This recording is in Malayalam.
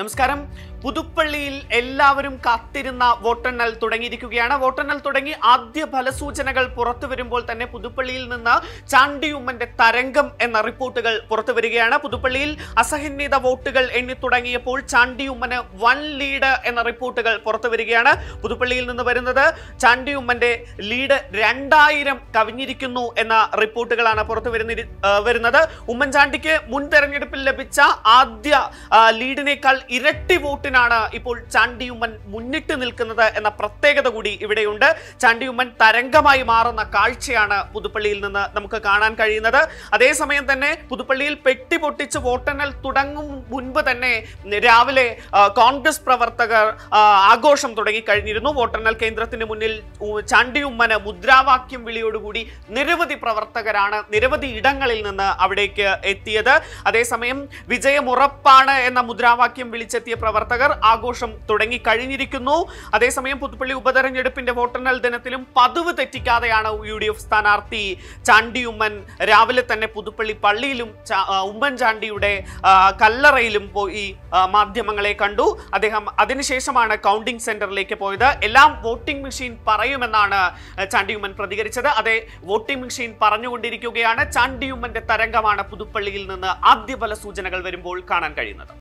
നമസ്കാരം പുതുപ്പള്ളിയിൽ എല്ലാവരും കാത്തിരുന്ന വോട്ടെണ്ണൽ തുടങ്ങിയിരിക്കുകയാണ് വോട്ടെണ്ണൽ തുടങ്ങി ആദ്യ ഫലസൂചനകൾ പുറത്തു വരുമ്പോൾ തന്നെ പുതുപ്പള്ളിയിൽ നിന്ന് ചാണ്ടിയുമ്മന്റെ തരംഗം എന്ന റിപ്പോർട്ടുകൾ പുറത്തു വരികയാണ് പുതുപ്പള്ളിയിൽ അസഹന്യത വോട്ടുകൾ എണ്ണി തുടങ്ങിയപ്പോൾ ചാണ്ടിയുമ്മന് വൺ ലീഡ് എന്ന റിപ്പോർട്ടുകൾ പുറത്തു വരികയാണ് പുതുപ്പള്ളിയിൽ നിന്ന് വരുന്നത് ചാണ്ടിയുമ്മന്റെ ലീഡ് രണ്ടായിരം കവിഞ്ഞിരിക്കുന്നു എന്ന റിപ്പോർട്ടുകളാണ് പുറത്തു വരുന്നത് ഉമ്മൻചാണ്ടിക്ക് മുൻ തെരഞ്ഞെടുപ്പിൽ ലഭിച്ച ആദ്യ ലീഡിനേക്കാൾ ഇരട്ടി വോട്ടിനാണ് ഇപ്പോൾ ചാണ്ടിയുമ്മൻ മുന്നിട്ട് നിൽക്കുന്നത് എന്ന പ്രത്യേകത കൂടി ഇവിടെയുണ്ട് ചാണ്ടിയുമ്മൻ തരംഗമായി മാറുന്ന കാഴ്ചയാണ് പുതുപ്പള്ളിയിൽ നിന്ന് നമുക്ക് കാണാൻ കഴിയുന്നത് അതേസമയം തന്നെ പുതുപ്പള്ളിയിൽ പെട്ടി പൊട്ടിച്ച് വോട്ടെണ്ണൽ തുടങ്ങും മുൻപ് തന്നെ രാവിലെ കോൺഗ്രസ് പ്രവർത്തകർ ആഘോഷം തുടങ്ങിക്കഴിഞ്ഞിരുന്നു വോട്ടെണ്ണൽ കേന്ദ്രത്തിന് മുന്നിൽ ചാണ്ടിയുമ്മന് മുദ്രാവാക്യം വിളിയോടുകൂടി നിരവധി പ്രവർത്തകരാണ് നിരവധി ഇടങ്ങളിൽ നിന്ന് അവിടേക്ക് എത്തിയത് അതേസമയം വിജയമുറപ്പാണ് എന്ന മുദ്രാവാക്യം വിളിച്ചെത്തിയ പ്രവർത്തകർ ആഘോഷം തുടങ്ങിക്കഴിഞ്ഞിരിക്കുന്നു അതേസമയം പുതുപ്പള്ളി ഉപതെരഞ്ഞെടുപ്പിന്റെ വോട്ടെണ്ണൽ ദിനത്തിലും പതിവ് തെറ്റിക്കാതെയാണ് യു ഡി എഫ് സ്ഥാനാർത്ഥി ചാണ്ടി ഉമ്മൻ രാവിലെ തന്നെ പുതുപ്പള്ളി പള്ളിയിലും ഉമ്മൻചാണ്ടിയുടെ കല്ലറയിലും പോയി മാധ്യമങ്ങളെ കണ്ടു അദ്ദേഹം അതിനുശേഷമാണ് കൗണ്ടിംഗ് സെന്ററിലേക്ക് പോയത് എല്ലാം വോട്ടിംഗ് മെഷീൻ പറയുമെന്നാണ് ചാണ്ടിയുമ്മൻ പ്രതികരിച്ചത് അതെ വോട്ടിംഗ് മെഷീൻ പറഞ്ഞുകൊണ്ടിരിക്കുകയാണ് ചാണ്ടിയുമ്മന്റെ തരംഗമാണ് പുതുപ്പള്ളിയിൽ നിന്ന് ആദ്യ സൂചനകൾ വരുമ്പോൾ കാണാൻ കഴിയുന്നത്